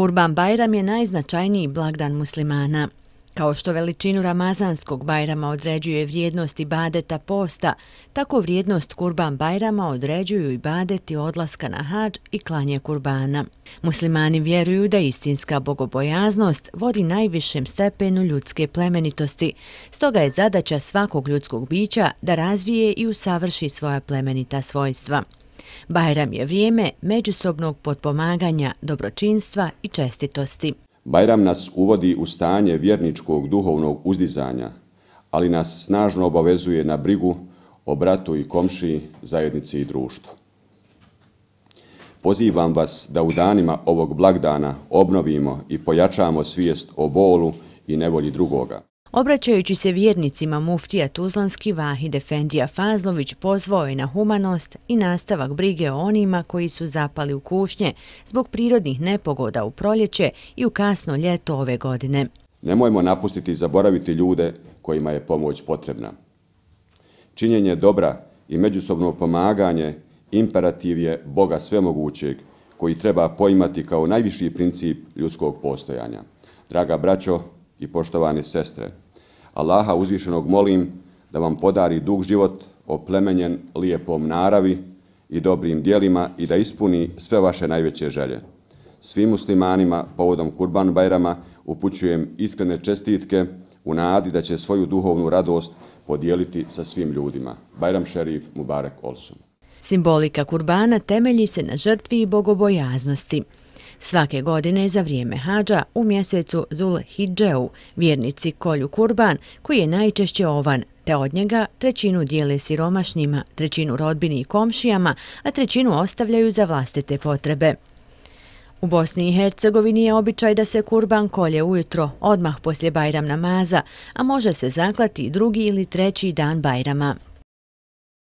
Kurban Bajram je najznačajniji blagdan muslimana. Kao što veličinu Ramazanskog Bajrama određuje vrijednost i badeta posta, tako vrijednost Kurban Bajrama određuju i badeti odlaska na hađ i klanje kurbana. Muslimani vjeruju da istinska bogobojaznost vodi najvišem stepenu ljudske plemenitosti, stoga je zadaća svakog ljudskog bića da razvije i usavrši svoja plemenita svojstva. Bajram je vrijeme međusobnog potpomaganja, dobročinstva i čestitosti. Bajram nas uvodi u stanje vjerničkog duhovnog uzdizanja, ali nas snažno obavezuje na brigu o bratu i komši, zajednici i društvu. Pozivam vas da u danima ovog blagdana obnovimo i pojačamo svijest o bolu i nevolji drugoga. Obraćajući se vjernicima muftija Tuzlanski Vahid Efendija Fazlović pozvao je na humanost i nastavak brige o onima koji su zapali u kušnje zbog prirodnih nepogoda u proljeće i u kasno ljeto ove godine. Ne Nemojmo napustiti i zaboraviti ljude kojima je pomoć potrebna. Činjenje dobra i međusobno pomaganje imperativ je Boga svemogućeg koji treba poimati kao najviši princip ljudskog postojanja. Draga braćo, i poštovane sestre, Allaha uzvišenog molim da vam podari dug život oplemenjen lijepom naravi i dobrim dijelima i da ispuni sve vaše najveće želje. Svim muslimanima povodom Kurban Bajrama upućujem iskrene čestitke u nadi da će svoju duhovnu radost podijeliti sa svim ljudima. Bajram Šerif Mubarak Olsun. Simbolika kurbana temelji se na žrtvi i bogobojaznosti. Svake godine za vrijeme hađa u mjesecu Zul Hidžeu, vjernici kolju kurban, koji je najčešće ovan, te od njega trećinu dijele siromašnjima, trećinu rodbini i komšijama, a trećinu ostavljaju za vlastite potrebe. U Bosni i Hercegovini je običaj da se kurban kolje ujutro, odmah poslije Bajram namaza, a može se zaklati drugi ili treći dan Bajrama.